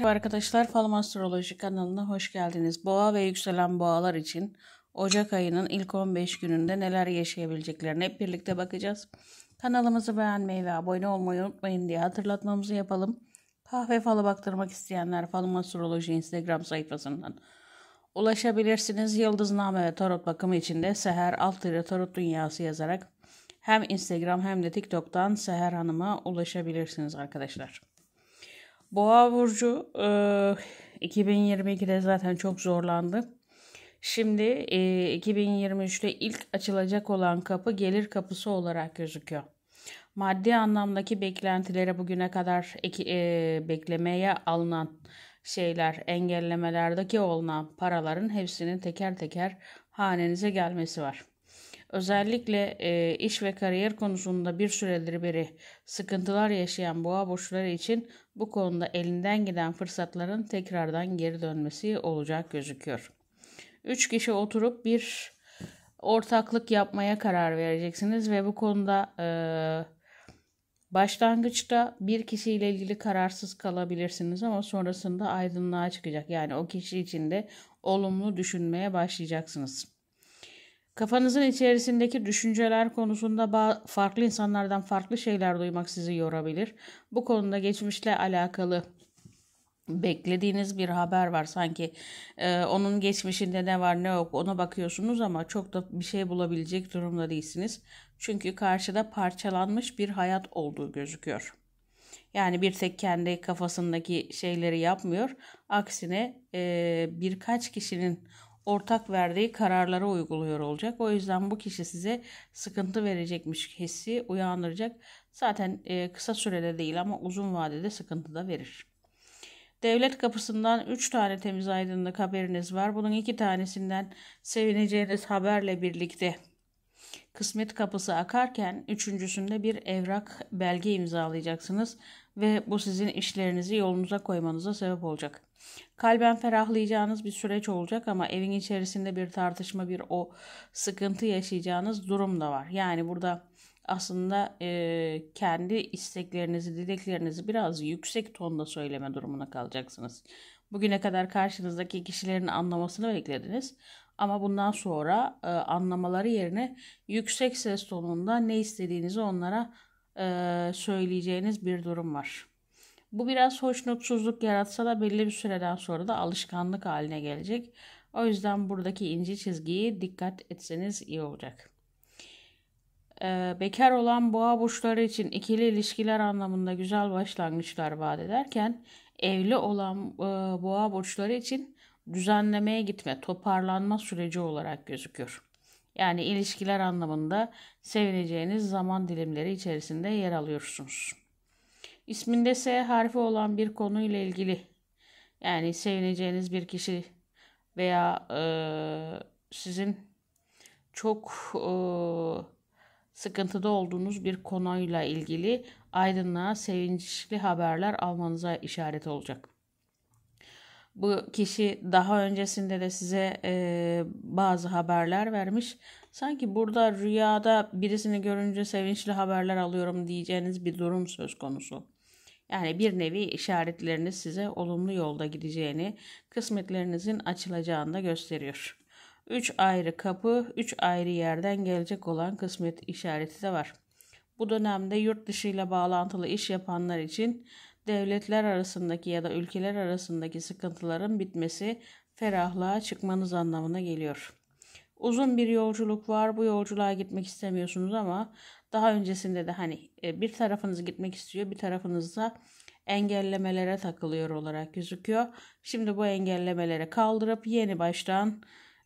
Merhaba arkadaşlar, Falım Astroloji kanalına hoş geldiniz. Boğa ve yükselen boğalar için Ocak ayının ilk 15 gününde neler yaşayabileceklerini hep birlikte bakacağız. Kanalımızı beğenmeyi ve abone olmayı unutmayın diye hatırlatmamızı yapalım. Kahve falı baktırmak isteyenler Falım Astroloji Instagram sayfasından ulaşabilirsiniz. Yıldızname ve tarot bakımı için de Seher Altırı Tarot Dünyası yazarak hem Instagram hem de TikTok'tan Seher Hanım'a ulaşabilirsiniz arkadaşlar. Boğa Burcu e, 2022'de zaten çok zorlandı. Şimdi e, 2023'te ilk açılacak olan kapı gelir kapısı olarak gözüküyor. Maddi anlamdaki beklentilere bugüne kadar e, beklemeye alınan şeyler, engellemelerdeki olunan paraların hepsinin teker teker hanenize gelmesi var. Özellikle e, iş ve kariyer konusunda bir süredir beri sıkıntılar yaşayan boğa burçları için bu konuda elinden giden fırsatların tekrardan geri dönmesi olacak gözüküyor. Üç kişi oturup bir ortaklık yapmaya karar vereceksiniz ve bu konuda e, başlangıçta bir kişiyle ilgili kararsız kalabilirsiniz ama sonrasında aydınlığa çıkacak. Yani o kişi için de olumlu düşünmeye başlayacaksınız. Kafanızın içerisindeki düşünceler konusunda farklı insanlardan farklı şeyler duymak sizi yorabilir. Bu konuda geçmişle alakalı beklediğiniz bir haber var sanki e, onun geçmişinde ne var ne yok ona bakıyorsunuz ama çok da bir şey bulabilecek durumda değilsiniz. Çünkü karşıda parçalanmış bir hayat olduğu gözüküyor. Yani bir tek kendi kafasındaki şeyleri yapmıyor. Aksine e, birkaç kişinin ortak verdiği kararları uyguluyor olacak. O yüzden bu kişi size sıkıntı verecekmiş hissi uyandıracak. Zaten e, kısa sürede değil ama uzun vadede sıkıntı da verir. Devlet kapısından 3 tane temiz aydınlık haberiniz var. Bunun 2 tanesinden sevineceğiniz haberle birlikte kısmet kapısı akarken üçüncüsünde bir evrak belge imzalayacaksınız ve bu sizin işlerinizi yolunuza koymanıza sebep olacak. Kalben ferahlayacağınız bir süreç olacak ama evin içerisinde bir tartışma, bir o sıkıntı yaşayacağınız durum da var. Yani burada aslında e, kendi isteklerinizi, dileklerinizi biraz yüksek tonda söyleme durumuna kalacaksınız. Bugüne kadar karşınızdaki kişilerin anlamasını beklediniz. Ama bundan sonra e, anlamaları yerine yüksek ses tonunda ne istediğinizi onlara e, söyleyeceğiniz bir durum var. Bu biraz hoşnutsuzluk yaratsa da belli bir süreden sonra da alışkanlık haline gelecek. O yüzden buradaki ince çizgiyi dikkat etseniz iyi olacak. E, bekar olan boğa burçları için ikili ilişkiler anlamında güzel başlangıçlar vaat ederken evli olan e, boğa burçları için düzenlemeye gitme, toparlanma süreci olarak gözüküyor yani ilişkiler anlamında sevineceğiniz zaman dilimleri içerisinde yer alıyorsunuz. İsminde S harfi olan bir konuyla ilgili yani sevineceğiniz bir kişi veya e, sizin çok e, sıkıntıda olduğunuz bir konuyla ilgili aydınlığa sevinçli haberler almanıza işaret olacak. Bu kişi daha öncesinde de size e, bazı haberler vermiş. Sanki burada rüyada birisini görünce sevinçli haberler alıyorum diyeceğiniz bir durum söz konusu. Yani bir nevi işaretleriniz size olumlu yolda gideceğini, kısmetlerinizin açılacağını da gösteriyor. Üç ayrı kapı, üç ayrı yerden gelecek olan kısmet işareti de var. Bu dönemde yurt dışı ile bağlantılı iş yapanlar için devletler arasındaki ya da ülkeler arasındaki sıkıntıların bitmesi ferahlığa çıkmanız anlamına geliyor. Uzun bir yolculuk var. Bu yolculuğa gitmek istemiyorsunuz ama daha öncesinde de hani e, bir tarafınız gitmek istiyor, bir tarafınız da engellemelere takılıyor olarak gözüküyor. Şimdi bu engellemeleri kaldırıp yeni baştan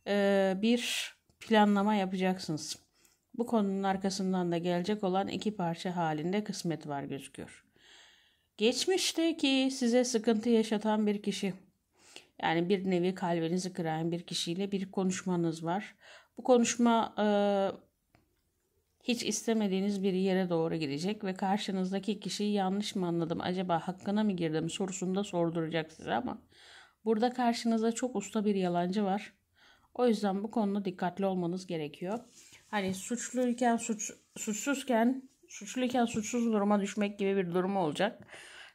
e, bir planlama yapacaksınız. Bu konunun arkasından da gelecek olan iki parça halinde kısmet var gözüküyor. Geçmişteki size sıkıntı yaşatan bir kişi. Yani bir nevi kalbinizi kıran bir kişiyle bir konuşmanız var. Bu konuşma e, hiç istemediğiniz bir yere doğru gidecek ve karşınızdaki kişiyi yanlış mı anladım acaba hakkına mı girdim sorusunda sorduracak size ama burada karşınızda çok usta bir yalancı var. O yüzden bu konuda dikkatli olmanız gerekiyor. Hani suçluyken suç, suçsuzken suçluyken suçsuz duruma düşmek gibi bir durumu olacak.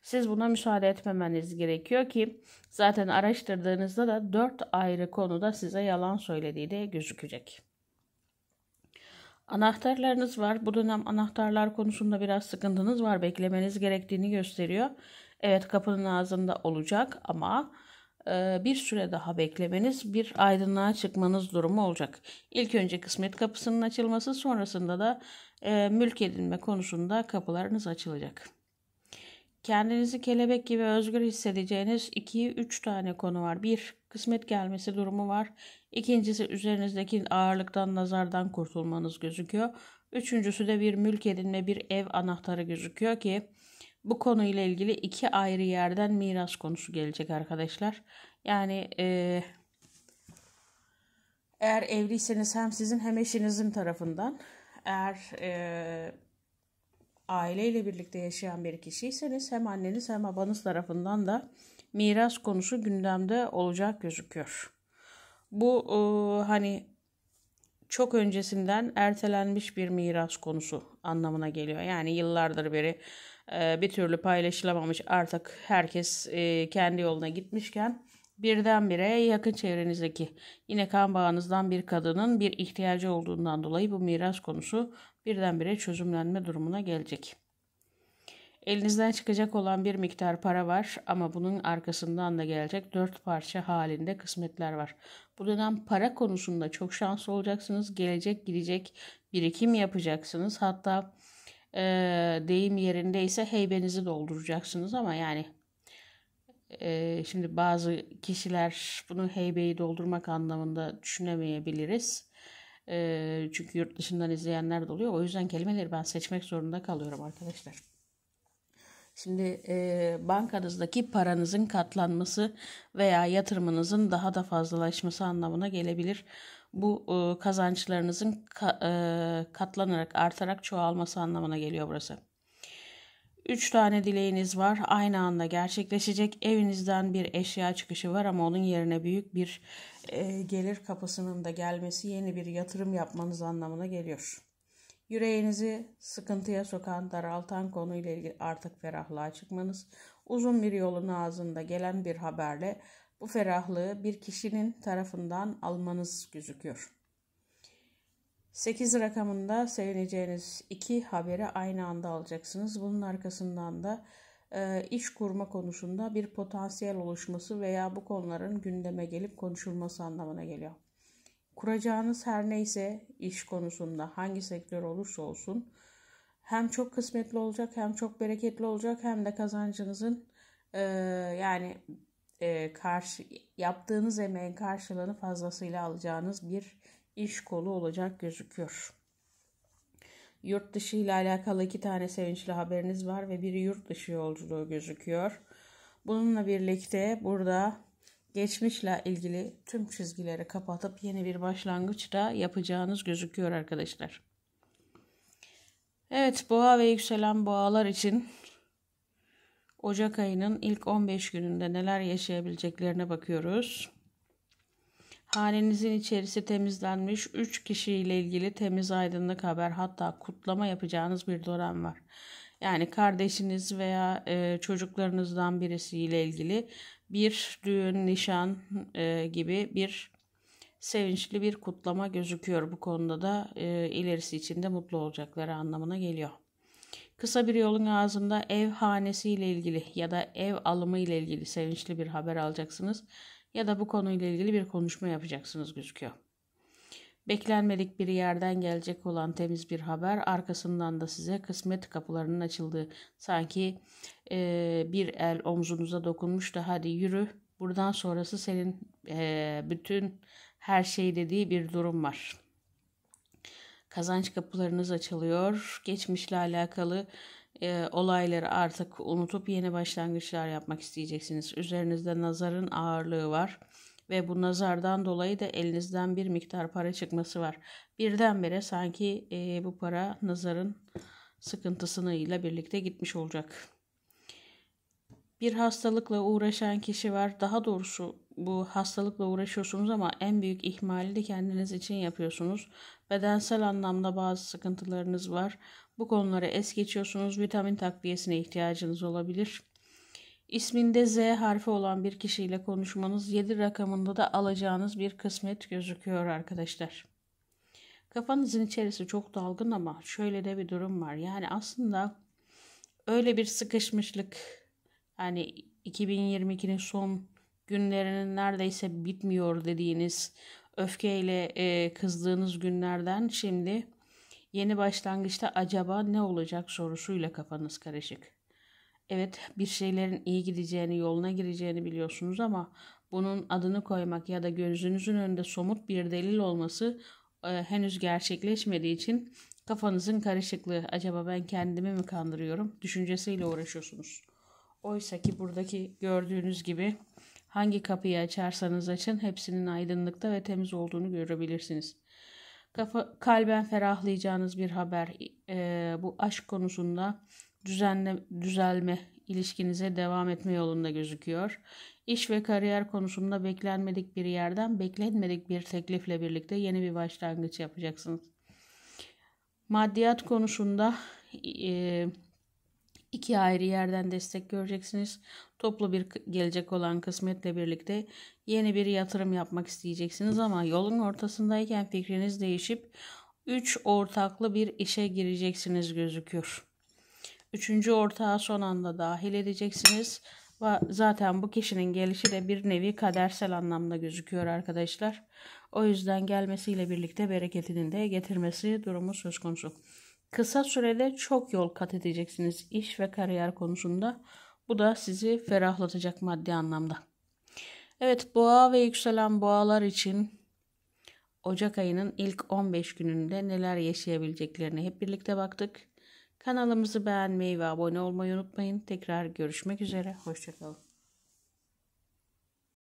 Siz buna müsaade etmemeniz gerekiyor ki zaten araştırdığınızda da dört ayrı konuda size yalan söylediği de gözükecek. Anahtarlarınız var. Bu dönem anahtarlar konusunda biraz sıkıntınız var. Beklemeniz gerektiğini gösteriyor. Evet kapının ağzında olacak ama ee, bir süre daha beklemeniz, bir aydınlığa çıkmanız durumu olacak. İlk önce kısmet kapısının açılması, sonrasında da e, mülk edinme konusunda kapılarınız açılacak. Kendinizi kelebek gibi özgür hissedeceğiniz 2-3 tane konu var. Bir, kısmet gelmesi durumu var. İkincisi üzerinizdeki ağırlıktan, nazardan kurtulmanız gözüküyor. Üçüncüsü de bir mülk edinme, bir ev anahtarı gözüküyor ki bu konuyla ilgili iki ayrı yerden miras konusu gelecek arkadaşlar. Yani e, eğer evliyseniz hem sizin hem eşinizin tarafından eğer e, aileyle birlikte yaşayan bir kişiyseniz hem anneniz hem babanız tarafından da miras konusu gündemde olacak gözüküyor. Bu e, hani çok öncesinden ertelenmiş bir miras konusu anlamına geliyor. Yani yıllardır beri ee, bir türlü paylaşılamamış artık herkes e, kendi yoluna gitmişken birdenbire yakın çevrenizdeki yine kan bağınızdan bir kadının bir ihtiyacı olduğundan dolayı bu miras konusu birdenbire çözümlenme durumuna gelecek. Elinizden çıkacak olan bir miktar para var ama bunun arkasından da gelecek dört parça halinde kısmetler var. Bu dönem para konusunda çok şanslı olacaksınız. Gelecek gidecek birikim yapacaksınız. Hatta e, deyim yerindeyse heybenizi dolduracaksınız ama yani e, şimdi bazı kişiler bunu heybeyi doldurmak anlamında düşünemeyebiliriz. E, çünkü yurt dışından izleyenler de oluyor. O yüzden kelimeleri ben seçmek zorunda kalıyorum arkadaşlar. Şimdi e, bankanızdaki paranızın katlanması veya yatırımınızın daha da fazlalaşması anlamına gelebilir bu e, kazançlarınızın e, katlanarak artarak çoğalması anlamına geliyor burası. Üç tane dileğiniz var aynı anda gerçekleşecek evinizden bir eşya çıkışı var ama onun yerine büyük bir e, gelir kapısının da gelmesi yeni bir yatırım yapmanız anlamına geliyor. Yüreğinizi sıkıntıya sokan, daraltan konuyla ilgili artık ferahlığa çıkmanız, uzun bir yolun ağzında gelen bir haberle bu ferahlığı bir kişinin tarafından almanız gözüküyor. 8 rakamında sevineceğiniz iki haberi aynı anda alacaksınız. Bunun arkasından da e, iş kurma konusunda bir potansiyel oluşması veya bu konuların gündeme gelip konuşulması anlamına geliyor. Kuracağınız her neyse iş konusunda hangi sektör olursa olsun hem çok kısmetli olacak hem çok bereketli olacak hem de kazancınızın e, yani e, karşı yaptığınız emeğin karşılığını fazlasıyla alacağınız bir iş kolu olacak gözüküyor. Yurt dışı ile alakalı iki tane sevinçli haberiniz var ve bir yurt dışı yolculuğu gözüküyor. Bununla birlikte burada geçmişle ilgili tüm çizgileri kapatıp yeni bir başlangıç da yapacağınız gözüküyor arkadaşlar. Evet boğa ve yükselen boğalar için Ocak ayının ilk 15 gününde neler yaşayabileceklerine bakıyoruz. Hanenizin içerisi temizlenmiş 3 kişiyle ilgili temiz aydınlık haber hatta kutlama yapacağınız bir dönem var. Yani kardeşiniz veya e, çocuklarınızdan birisiyle ilgili bir düğün, nişan e, gibi bir sevinçli bir kutlama gözüküyor. Bu konuda da e, ilerisi için de mutlu olacakları anlamına geliyor. Kısa bir yolun ağzında ev hanesiyle ilgili ya da ev alımı ile ilgili sevinçli bir haber alacaksınız ya da bu konuyla ilgili bir konuşma yapacaksınız gözüküyor. Beklenmedik bir yerden gelecek olan temiz bir haber arkasından da size kısmet kapılarının açıldığı sanki e, bir el omzunuza dokunmuş da hadi yürü buradan sonrası senin e, bütün her şey dediği bir durum var.'' kazanç kapılarınız açılıyor. Geçmişle alakalı e, olayları artık unutup yeni başlangıçlar yapmak isteyeceksiniz. Üzerinizde nazarın ağırlığı var ve bu nazardan dolayı da elinizden bir miktar para çıkması var. Birdenbire sanki e, bu para nazarın sıkıntısını ile birlikte gitmiş olacak bir hastalıkla uğraşan kişi var. Daha doğrusu bu hastalıkla uğraşıyorsunuz ama en büyük ihmali de kendiniz için yapıyorsunuz. Bedensel anlamda bazı sıkıntılarınız var. Bu konuları es geçiyorsunuz. Vitamin takviyesine ihtiyacınız olabilir. İsminde Z harfi olan bir kişiyle konuşmanız 7 rakamında da alacağınız bir kısmet gözüküyor arkadaşlar. Kafanızın içerisi çok dalgın ama şöyle de bir durum var. Yani aslında öyle bir sıkışmışlık hani 2022'nin son günlerinin neredeyse bitmiyor dediğiniz öfkeyle e, kızdığınız günlerden şimdi yeni başlangıçta acaba ne olacak sorusuyla kafanız karışık. Evet bir şeylerin iyi gideceğini, yoluna gireceğini biliyorsunuz ama bunun adını koymak ya da gözünüzün önünde somut bir delil olması e, henüz gerçekleşmediği için kafanızın karışıklığı acaba ben kendimi mi kandırıyorum düşüncesiyle uğraşıyorsunuz. Oysa ki buradaki gördüğünüz gibi hangi kapıyı açarsanız açın hepsinin aydınlıkta ve temiz olduğunu görebilirsiniz. Kafa, kalben ferahlayacağınız bir haber e, bu aşk konusunda düzenle, düzelme ilişkinize devam etme yolunda gözüküyor. İş ve kariyer konusunda beklenmedik bir yerden beklenmedik bir teklifle birlikte yeni bir başlangıç yapacaksınız. Maddiyat konusunda e, İki ayrı yerden destek göreceksiniz. Toplu bir gelecek olan kısmetle birlikte yeni bir yatırım yapmak isteyeceksiniz ama yolun ortasındayken fikriniz değişip üç ortaklı bir işe gireceksiniz gözüküyor. Üçüncü ortağı son anda dahil edeceksiniz. Ve zaten bu kişinin gelişi de bir nevi kadersel anlamda gözüküyor arkadaşlar. O yüzden gelmesiyle birlikte bereketinin de getirmesi durumu söz konusu. Kısa sürede çok yol kat edeceksiniz iş ve kariyer konusunda. Bu da sizi ferahlatacak maddi anlamda. Evet boğa ve yükselen boğalar için Ocak ayının ilk 15 gününde neler yaşayabileceklerini hep birlikte baktık. Kanalımızı beğenmeyi ve abone olmayı unutmayın. Tekrar görüşmek üzere. Hoşçakalın.